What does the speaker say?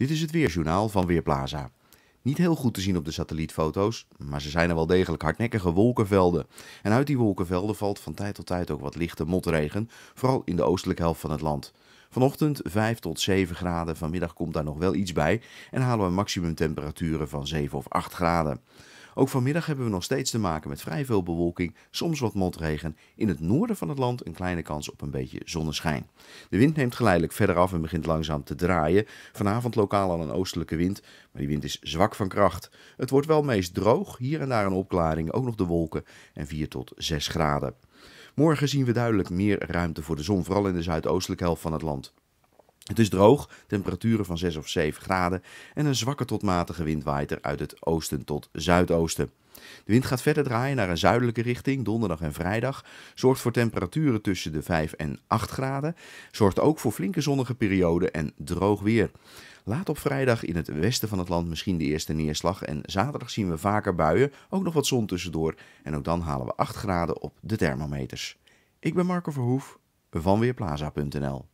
Dit is het Weerjournaal van Weerplaza. Niet heel goed te zien op de satellietfoto's, maar ze zijn er wel degelijk hardnekkige wolkenvelden. En uit die wolkenvelden valt van tijd tot tijd ook wat lichte motregen, vooral in de oostelijke helft van het land. Vanochtend 5 tot 7 graden, vanmiddag komt daar nog wel iets bij en halen we maximumtemperaturen van 7 of 8 graden. Ook vanmiddag hebben we nog steeds te maken met vrij veel bewolking, soms wat motregen. In het noorden van het land een kleine kans op een beetje zonneschijn. De wind neemt geleidelijk verder af en begint langzaam te draaien. Vanavond lokaal al een oostelijke wind, maar die wind is zwak van kracht. Het wordt wel meest droog, hier en daar een opklaring, ook nog de wolken en 4 tot 6 graden. Morgen zien we duidelijk meer ruimte voor de zon, vooral in de zuidoostelijke helft van het land. Het is droog, temperaturen van 6 of 7 graden en een zwakke tot matige wind waait er uit het oosten tot zuidoosten. De wind gaat verder draaien naar een zuidelijke richting donderdag en vrijdag, zorgt voor temperaturen tussen de 5 en 8 graden, zorgt ook voor flinke zonnige perioden en droog weer. Laat op vrijdag in het westen van het land misschien de eerste neerslag en zaterdag zien we vaker buien, ook nog wat zon tussendoor en ook dan halen we 8 graden op de thermometers. Ik ben Marco Verhoef van Weerplaza.nl